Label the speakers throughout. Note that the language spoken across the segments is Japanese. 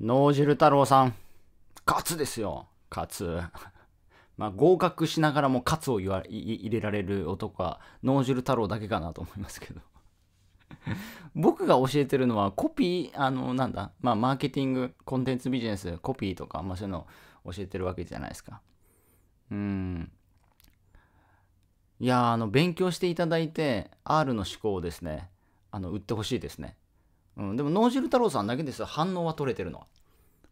Speaker 1: 脳汁太郎さん、勝つですよ。勝つ。まあ、合格しながらも勝つを言わ入れられる男は脳汁太郎だけかなと思いますけど 僕が教えてるのはコピーあのなんだまあマーケティングコンテンツビジネスコピーとか、まあ、そういうのを教えてるわけじゃないですかうんいやあの勉強していただいて R の思考をですねあの売ってほしいですねうん、でも脳汁太郎さんだけですよ反応は取れてるのは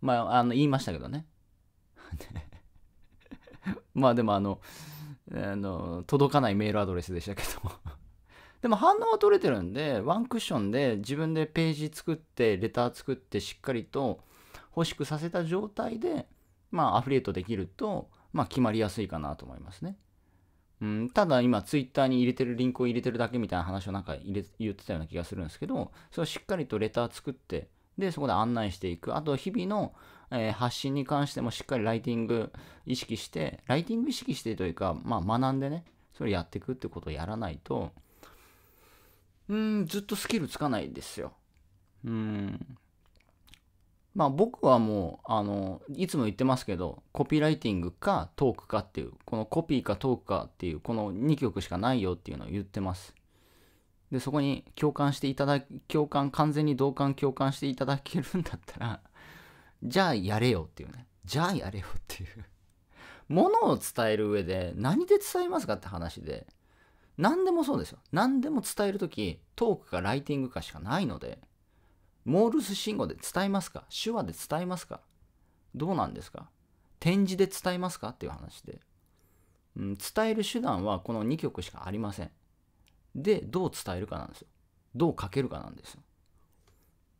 Speaker 1: まああの言いましたけどね まあでもあのあの届かないメールアドレスでしたけど でも反応は取れてるんでワンクッションで自分でページ作ってレター作ってしっかりと欲しくさせた状態でまあアフリエイトできるとまあ決まりやすいかなと思いますねうん、ただ今ツイッターに入れてるリンクを入れてるだけみたいな話をなんか入れ言ってたような気がするんですけど、それをしっかりとレター作って、で、そこで案内していく。あと、日々の、えー、発信に関してもしっかりライティング意識して、ライティング意識してというか、まあ学んでね、それやっていくってことをやらないと、うん、ずっとスキルつかないですよ。うん。まあ僕はもう、あの、いつも言ってますけど、コピーライティングかトークかっていう、このコピーかトークかっていう、この2曲しかないよっていうのを言ってます。で、そこに共感していただ、共感、完全に同感、共感していただけるんだったら、じゃあやれよっていうね。じゃあやれよっていう。ものを伝える上で何で伝えますかって話で、何でもそうですよ。何でも伝えるとき、トークかライティングかしかないので、モールス信号で伝えますか手話で伝えますかどうなんですか展示で伝えますかっていう話で、うん、伝える手段はこの2曲しかありません。で、どう伝えるかなんですよ。どう書けるかなんですよ。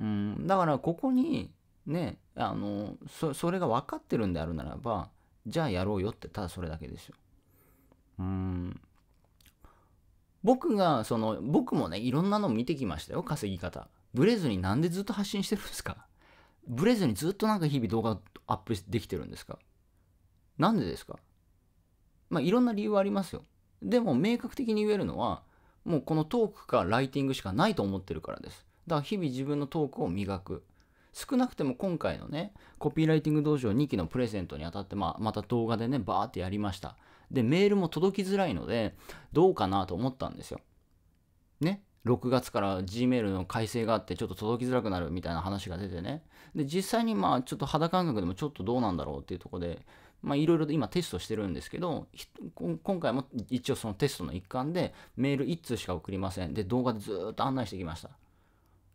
Speaker 1: うん、だからここにね、あのそ、それが分かってるんであるならば、じゃあやろうよって、ただそれだけですよ。うん。僕が、その、僕もね、いろんなの見てきましたよ、稼ぎ方。ブレずになんでずっと発信してるんですかブレずにずっとなんか日々動画アップできてるんですかなんでですかまあいろんな理由はありますよ。でも明確的に言えるのは、もうこのトークかライティングしかないと思ってるからです。だから日々自分のトークを磨く。少なくても今回のね、コピーライティング道場2期のプレゼントにあたって、まあ、また動画でね、バーってやりました。で、メールも届きづらいので、どうかなと思ったんですよ。ね。6月から Gmail の改正があってちょっと届きづらくなるみたいな話が出てね。で、実際にまあちょっと肌感覚でもちょっとどうなんだろうっていうところで、まあいろいろ今テストしてるんですけど、今回も一応そのテストの一環でメール1通しか送りません。で、動画でずっと案内してきました。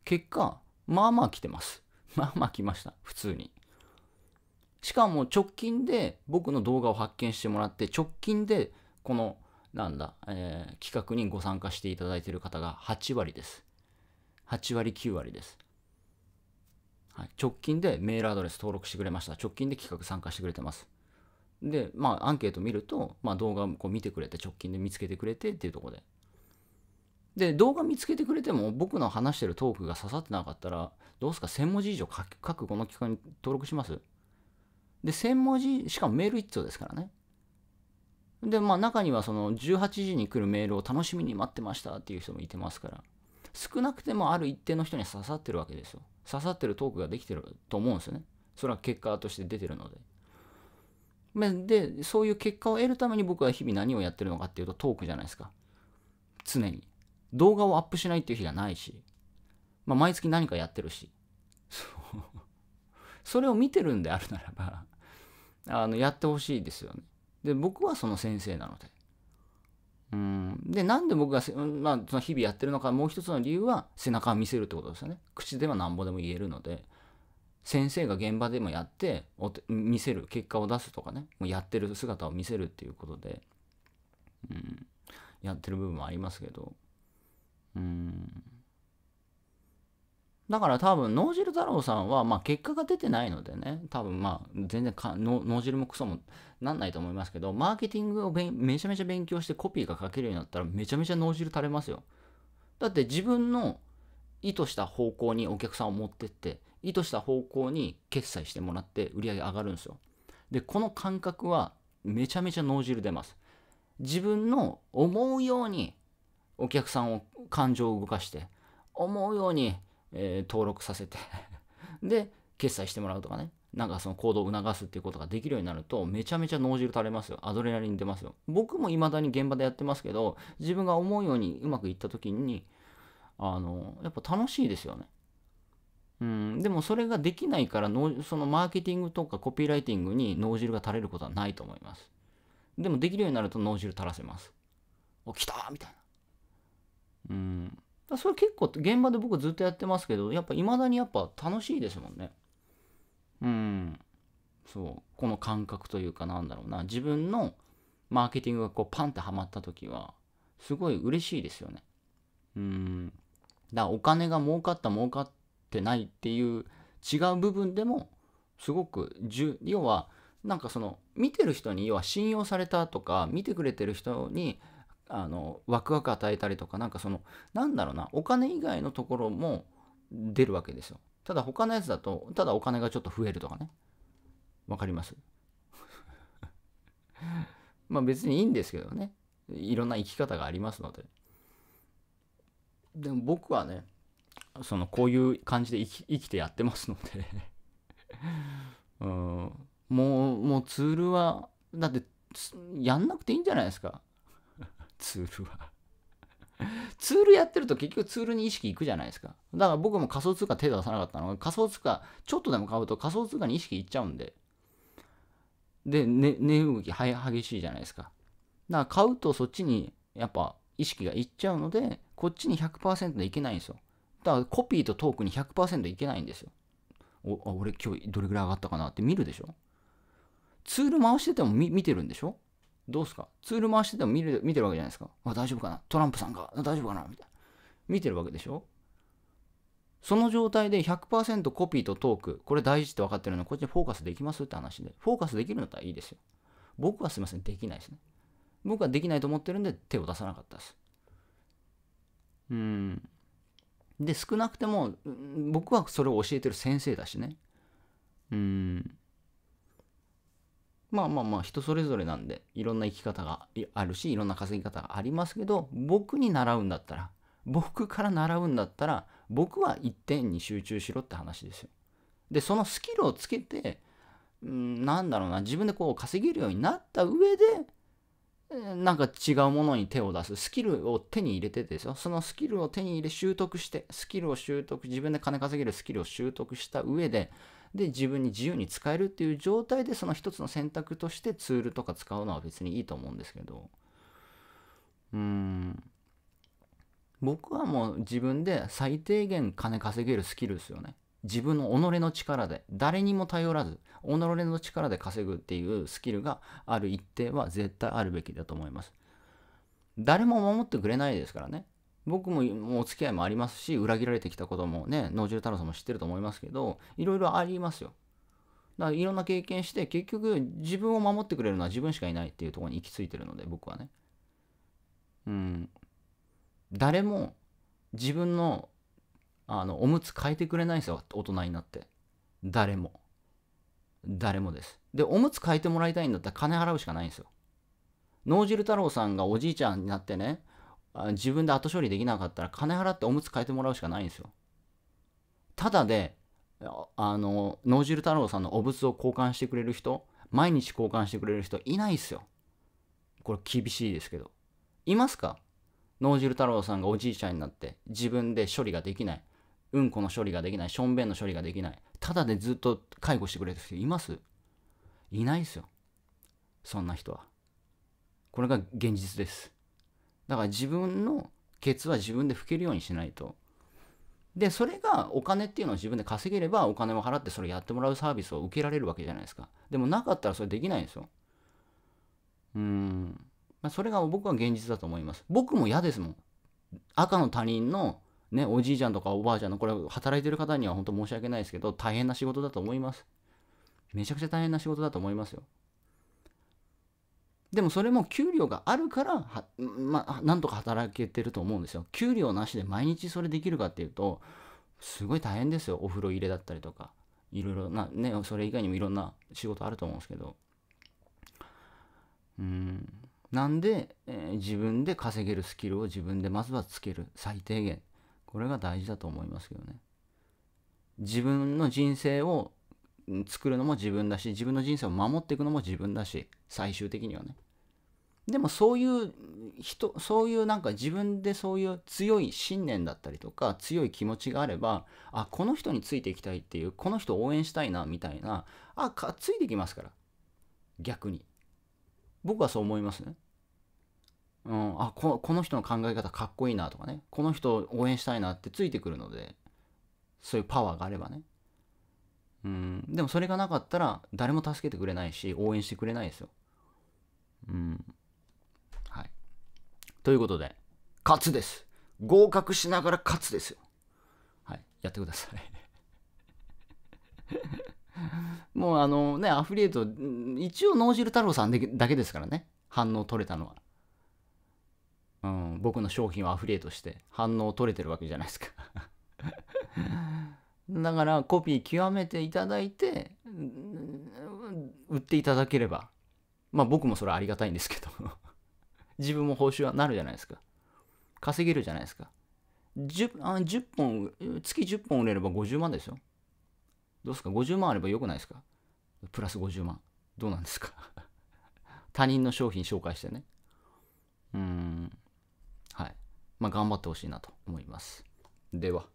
Speaker 1: 結果、まあまあ来てます。まあまあ来ました。普通に。しかも直近で僕の動画を発見してもらって、直近でこのなんだ、えー、企画にご参加していただいている方が8割です。8割、9割です。はい、直近でメールアドレス登録してくれました。直近で企画参加してくれてます。で、まあ、アンケート見ると、まあ、動画こう見てくれて、直近で見つけてくれてっていうとこで。で、動画見つけてくれても、僕の話してるトークが刺さってなかったら、どうすか、1000文字以上書く、この企画に登録しますで、1000文字、しかもメール1通ですからね。で、まあ中にはその18時に来るメールを楽しみに待ってましたっていう人もいてますから、少なくてもある一定の人に刺さってるわけですよ。刺さってるトークができてると思うんですよね。それは結果として出てるので。で、そういう結果を得るために僕は日々何をやってるのかっていうとトークじゃないですか。常に。動画をアップしないっていう日がないし、まあ、毎月何かやってるし。それを見てるんであるならば、あの、やってほしいですよね。で僕はその先生なので。うんでなんで僕がまあ、その日々やってるのかもう一つの理由は背中を見せるってことですよね口ではなんぼでも言えるので先生が現場でもやって見せる結果を出すとかねもうやってる姿を見せるっていうことで、うん、やってる部分もありますけどうんだから多分脳汁太郎さんは、まあ、結果が出てないのでね多分まあ全然か脳汁もクソもなんないと思いますけどマーケティングをめちゃめちゃ勉強してコピーが書けるようになったらめちゃめちゃ脳汁垂れますよだって自分の意図した方向にお客さんを持ってって意図した方向に決済してもらって売り上げ上がるんですよでこの感覚はめちゃめちゃ脳汁出ます自分の思うようにお客さんを感情を動かして思うようにえー、登録させて で、決済してもらうとかね。なんかその行動を促すっていうことができるようになると、めちゃめちゃ脳汁垂れますよ。アドレナリン出ますよ。僕も未だに現場でやってますけど、自分が思うようにうまくいった時に、あの、やっぱ楽しいですよね。うん、でもそれができないからの、そのマーケティングとかコピーライティングに脳汁が垂れることはないと思います。でもできるようになると脳汁垂らせます。お、きたみたいな。うん、それ結構現場で僕ずっとやってますけどやっぱいまだにやっぱ楽しいですもんねうんそうこの感覚というかなんだろうな自分のマーケティングがこうパンってはまった時はすごい嬉しいですよねうんだからお金が儲かった儲かってないっていう違う部分でもすごく要はなんかその見てる人に要は信用されたとか見てくれてる人にあのワクワク与えたりとかなんかそのなんだろうなお金以外のところも出るわけですよただ他のやつだとただお金がちょっと増えるとかねわかります まあ別にいいんですけどねいろんな生き方がありますのででも僕はねそのこういう感じで生き生きてやってますので うんもうもうツールはだってやんなくていいんじゃないですかツールは ツールやってると結局ツールに意識いくじゃないですか。だから僕も仮想通貨手出さなかったのが、仮想通貨、ちょっとでも買うと仮想通貨に意識いっちゃうんで。で、ね、値、動き、い、激しいじゃないですか。だから買うとそっちにやっぱ意識がいっちゃうので、こっちに100%でいけないんですよ。だからコピーとトークに100%いけないんですよ。お、あ、俺今日どれぐらい上がったかなって見るでしょツール回してても見てるんでしょどうすかツール回してても見る見てるわけじゃないですか。あ、大丈夫かなトランプさんが大丈夫かなみたいな。見てるわけでしょその状態で100%コピーとトーク、これ大事って分かってるのこっちにフォーカスできますって話で。フォーカスできるんだったらいいですよ。僕はすいません、できないですね。僕はできないと思ってるんで手を出さなかったです。うん。で、少なくても、僕はそれを教えてる先生だしね。うん。まあまあまあ人それぞれなんでいろんな生き方があるしいろんな稼ぎ方がありますけど僕に習うんだったら僕から習うんだったら僕は一点に集中しろって話ですよ。でそのスキルをつけてんなんだろうな自分でこう稼げるようになった上でなんか違うものに手を出すスキルを手に入れてですよそのスキルを手に入れ習得してスキルを習得自分で金稼げるスキルを習得した上でで自分に自由に使えるっていう状態でその一つの選択としてツールとか使うのは別にいいと思うんですけどうん僕はもう自分で最低限金稼げるスキルですよね自分の己の力で誰にも頼らず己の力で稼ぐっていうスキルがある一定は絶対あるべきだと思います誰も守ってくれないですからね僕もお付き合いもありますし、裏切られてきたこともね、野獣太郎さんも知ってると思いますけど、いろいろありますよ。だからいろんな経験して、結局自分を守ってくれるのは自分しかいないっていうところに行き着いてるので、僕はね。うん。誰も自分のあのおむつ変えてくれないんですよ、大人になって。誰も。誰もです。で、おむつ変えてもらいたいんだったら金払うしかないんですよ。脳汁太郎さんがおじいちゃんになってね、自分で後処理できなかったら金払っておむつ替えてもらうしかないんですよ。ただで、あの、脳汁太郎さんのお仏を交換してくれる人、毎日交換してくれる人いないっすよ。これ厳しいですけど。いますか脳汁太郎さんがおじいちゃんになって自分で処理ができない。うんこの処理ができない。しょんべんの処理ができない。ただでずっと介護してくれる人いますいないですよ。そんな人は。これが現実です。だから自分のケツは自分で拭けるようにしないと。で、それがお金っていうのを自分で稼げればお金を払ってそれやってもらうサービスを受けられるわけじゃないですか。でもなかったらそれできないんですよ。うーん。まあ、それが僕は現実だと思います。僕も嫌ですもん。赤の他人のね、おじいちゃんとかおばあちゃんの、これ働いてる方には本当申し訳ないですけど、大変な仕事だと思います。めちゃくちゃ大変な仕事だと思いますよ。でもそれも給料があるからまあ、なんとか働けてると思うんですよ。給料なしで毎日それできるかっていうと、すごい大変ですよ。お風呂入れだったりとか、いろいろな、ね、それ以外にもいろんな仕事あると思うんですけど。うん。なんで、えー、自分で稼げるスキルを自分でまずはつける。最低限。これが大事だと思いますけどね。自分の人生を作るのも自分だし、自分の人生を守っていくのも自分だし、最終的にはね。でもそういう人、そういうなんか自分でそういう強い信念だったりとか強い気持ちがあれば、あ、この人についていきたいっていう、この人応援したいなみたいな、あ、かついてきますから。逆に。僕はそう思いますね。うん、あこ、この人の考え方かっこいいなとかね、この人を応援したいなってついてくるので、そういうパワーがあればね。うん、でもそれがなかったら誰も助けてくれないし、応援してくれないですよ。うん。ということで、勝つです。合格しながら勝つですよ。はい、やってください。もうあのね、アフリエイト、一応脳汁太郎さんだけですからね、反応取れたのは。うん、僕の商品をアフリエイトして反応取れてるわけじゃないですか だからコピー極めていただいて、売っていただければ、まあ僕もそれはありがたいんですけど自分も報酬はなるじゃないですか。稼げるじゃないですか。10, あ10本、月10本売れれば50万ですよ。どうですか ?50 万あればよくないですかプラス50万。どうなんですか 他人の商品紹介してね。うーん。はい。まあ、頑張ってほしいなと思います。では。